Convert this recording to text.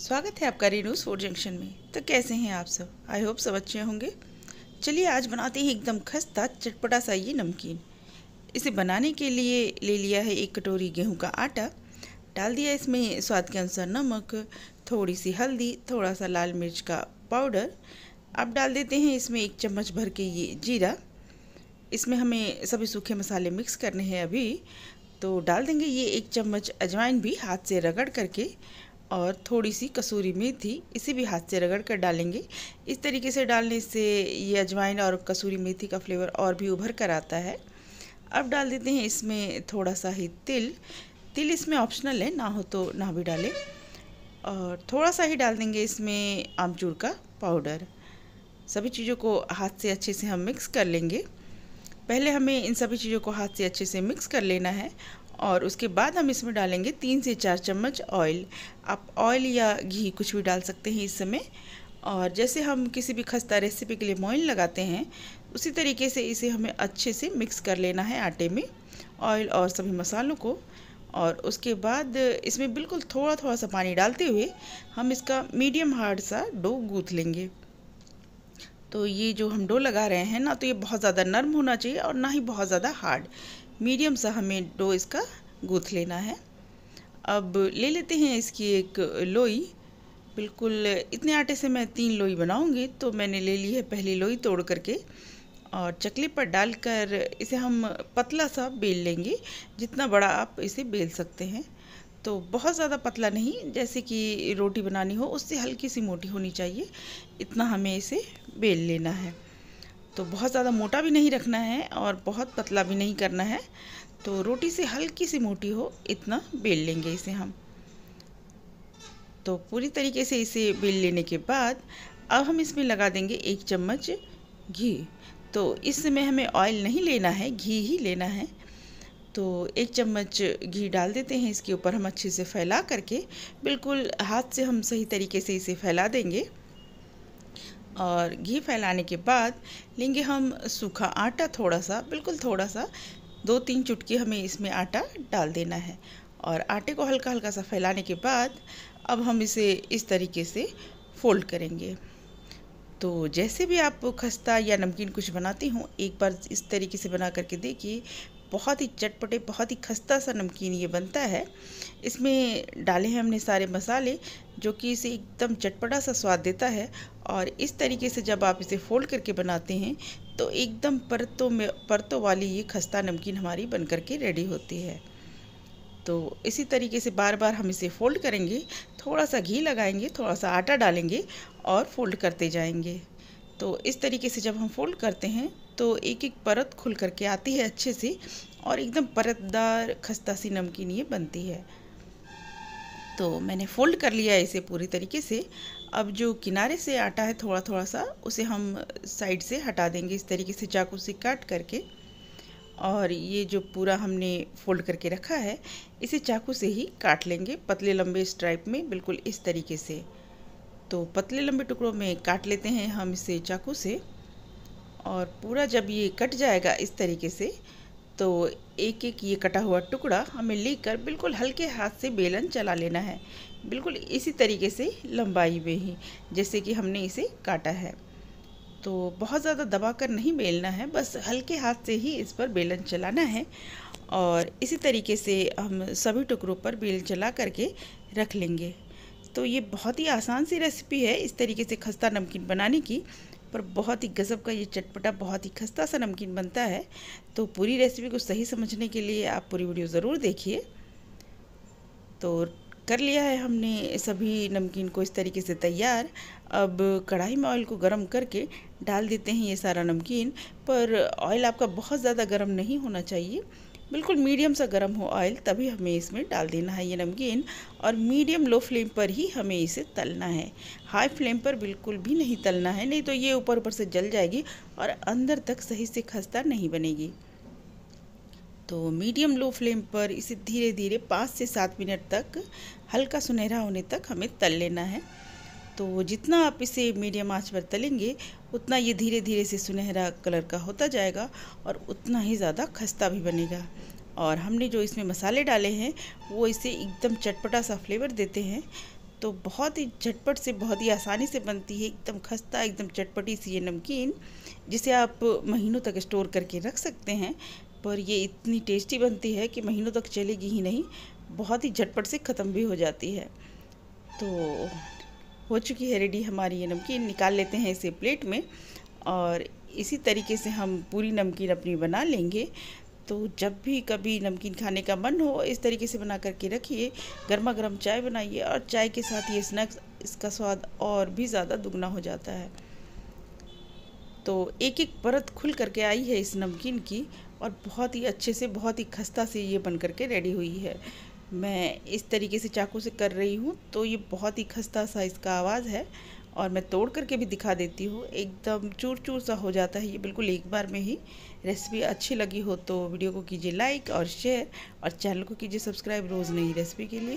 स्वागत है आपका रेनूज फोर जंक्शन में तो कैसे हैं आप सब आई होप सब अच्छे होंगे चलिए आज बनाते हैं एकदम खस्ता चटपटा सा ये नमकीन इसे बनाने के लिए ले लिया है एक कटोरी गेहूं का आटा डाल दिया इसमें स्वाद के अनुसार नमक थोड़ी सी हल्दी थोड़ा सा लाल मिर्च का पाउडर अब डाल देते हैं इसमें एक चम्मच भर के ये जीरा इसमें हमें सभी सूखे मसाले मिक्स करने हैं अभी तो डाल देंगे ये एक चम्मच अजवाइन भी हाथ से रगड़ करके और थोड़ी सी कसूरी मेथी इसे भी हाथ से रगड़ कर डालेंगे इस तरीके से डालने से ये अजवाइन और कसूरी मेथी का फ्लेवर और भी उभर कर आता है अब डाल देते हैं इसमें थोड़ा सा ही तिल तिल इसमें ऑप्शनल है ना हो तो ना भी डालें और थोड़ा सा ही डाल देंगे इसमें आमचूर का पाउडर सभी चीज़ों को हाथ से अच्छे से हम मिक्स कर लेंगे पहले हमें इन सभी चीज़ों को हाथ से अच्छे से मिक्स कर लेना है और उसके बाद हम इसमें डालेंगे तीन से चार चम्मच ऑयल आप ऑयल या घी कुछ भी डाल सकते हैं इस समय और जैसे हम किसी भी खस्ता रेसिपी के लिए मोइन लगाते हैं उसी तरीके से इसे हमें अच्छे से मिक्स कर लेना है आटे में ऑयल और सभी मसालों को और उसके बाद इसमें बिल्कुल थोड़ा थोड़ा सा पानी डालते हुए हम इसका मीडियम हार्ड सा डो गूँथ लेंगे तो ये जो हम डो लगा रहे हैं ना तो ये बहुत ज़्यादा नरम होना चाहिए और ना ही बहुत ज़्यादा हार्ड मीडियम सा हमें डो इसका गूथ लेना है अब ले लेते हैं इसकी एक लोई बिल्कुल इतने आटे से मैं तीन लोई बनाऊंगी तो मैंने ले ली है पहली लोई तोड़ करके और चकले पर डालकर इसे हम पतला सा बेल लेंगे जितना बड़ा आप इसे बेल सकते हैं तो बहुत ज़्यादा पतला नहीं जैसे कि रोटी बनानी हो उससे हल्की सी मोटी होनी चाहिए इतना हमें इसे बेल लेना है तो बहुत ज़्यादा मोटा भी नहीं रखना है और बहुत पतला भी नहीं करना है तो रोटी से हल्की सी मोटी हो इतना बेल लेंगे इसे हम तो पूरी तरीके से इसे बेल लेने के बाद अब हम इसमें लगा देंगे एक चम्मच घी तो इस समय हमें ऑयल नहीं लेना है घी ही लेना है तो एक चम्मच घी डाल देते हैं इसके ऊपर हम अच्छे से फैला करके बिल्कुल हाथ से हम सही तरीके से इसे फैला देंगे और घी फैलाने के बाद लेंगे हम सूखा आटा थोड़ा सा बिल्कुल थोड़ा सा दो तीन चुटकी हमें इसमें आटा डाल देना है और आटे को हल्का हल्का सा फैलाने के बाद अब हम इसे इस तरीके से फोल्ड करेंगे तो जैसे भी आप खस्ता या नमकीन कुछ बनाती हूँ एक बार इस तरीके से बना करके देखिए बहुत ही चटपटे बहुत ही खस्ता सा नमकीन ये बनता है इसमें डाले हैं हमने सारे मसाले जो कि इसे एकदम चटपटा सा स्वाद देता है और इस तरीके से जब आप इसे फोल्ड करके बनाते हैं तो एकदम परतों में परतों वाली ये खस्ता नमकीन हमारी बन करके रेडी होती है तो इसी तरीके से बार बार हम इसे फोल्ड करेंगे थोड़ा सा घी लगाएंगे थोड़ा सा आटा डालेंगे और फोल्ड करते जाएंगे तो इस तरीके से जब हम फोल्ड करते हैं तो एक एक परत खुल करके आती है अच्छे से और एकदम परतदार खस्ता सी नमकीन ये बनती है तो मैंने फोल्ड कर लिया है इसे पूरी तरीके से अब जो किनारे से आटा है थोड़ा थोड़ा सा उसे हम साइड से हटा देंगे इस तरीके से चाकू से काट करके और ये जो पूरा हमने फोल्ड करके रखा है इसे चाकू से ही काट लेंगे पतले लंबे स्ट्राइप में बिल्कुल इस तरीके से तो पतले लंबे टुकड़ों में काट लेते हैं हम इसे चाकू से और पूरा जब ये कट जाएगा इस तरीके से तो एक एक ये कटा हुआ टुकड़ा हमें लेकर बिल्कुल हल्के हाथ से बेलन चला लेना है बिल्कुल इसी तरीके से लंबाई में ही जैसे कि हमने इसे काटा है तो बहुत ज़्यादा दबाकर नहीं बेलना है बस हल्के हाथ से ही इस पर बेलन चलाना है और इसी तरीके से हम सभी टुकड़ों पर बेल चला करके रख लेंगे तो ये बहुत ही आसान सी रेसिपी है इस तरीके से खस्ता नमकीन बनाने की पर बहुत ही गज़ब का ये चटपटा बहुत ही खस्ता सा नमकीन बनता है तो पूरी रेसिपी को सही समझने के लिए आप पूरी वीडियो ज़रूर देखिए तो कर लिया है हमने सभी नमकीन को इस तरीके से तैयार अब कढ़ाई में ऑयल को गर्म करके डाल देते हैं ये सारा नमकीन पर ऑयल आपका बहुत ज़्यादा गर्म नहीं होना चाहिए बिल्कुल मीडियम सा गर्म हो ऑयल तभी हमें इसमें डाल देना है ये नमकीन और मीडियम लो फ्लेम पर ही हमें इसे तलना है हाई फ्लेम पर बिल्कुल भी नहीं तलना है नहीं तो ये ऊपर ऊपर से जल जाएगी और अंदर तक सही से खस्ता नहीं बनेगी तो मीडियम लो फ्लेम पर इसे धीरे धीरे पाँच से सात मिनट तक हल्का सुनहरा होने तक हमें तल लेना है तो जितना आप इसे मीडियम आंच पर तलेंगे उतना ये धीरे धीरे से सुनहरा कलर का होता जाएगा और उतना ही ज़्यादा खस्ता भी बनेगा और हमने जो इसमें मसाले डाले हैं वो इसे एकदम चटपटा सा फ्लेवर देते हैं तो बहुत ही झटपट से बहुत ही आसानी से बनती है एकदम खस्ता एकदम चटपटी सी ये नमकीन जिसे आप महीनों तक स्टोर करके रख सकते हैं पर ये इतनी टेस्टी बनती है कि महीनों तक चलेगी ही नहीं बहुत ही झटपट से ख़त्म भी हो जाती है तो हो चुकी है रेडी हमारी ये नमकीन निकाल लेते हैं इसे प्लेट में और इसी तरीके से हम पूरी नमकीन अपनी बना लेंगे तो जब भी कभी नमकीन खाने का मन हो इस तरीके से बना करके रखिए गर्मा गर्म चाय बनाइए और चाय के साथ ये स्नैक्स इसका स्वाद और भी ज़्यादा दुगना हो जाता है तो एक एक परत खुल करके आई है इस नमकीन की और बहुत ही अच्छे से बहुत ही खस्ता से ये बन करके रेडी हुई है मैं इस तरीके से चाकू से कर रही हूँ तो ये बहुत ही खस्ता सा इसका आवाज़ है और मैं तोड़ करके भी दिखा देती हूँ एकदम चूर चूर सा हो जाता है ये बिल्कुल एक बार में ही रेसिपी अच्छी लगी हो तो वीडियो को कीजिए लाइक और शेयर और चैनल को कीजिए सब्सक्राइब रोज़ नई रेसिपी के लिए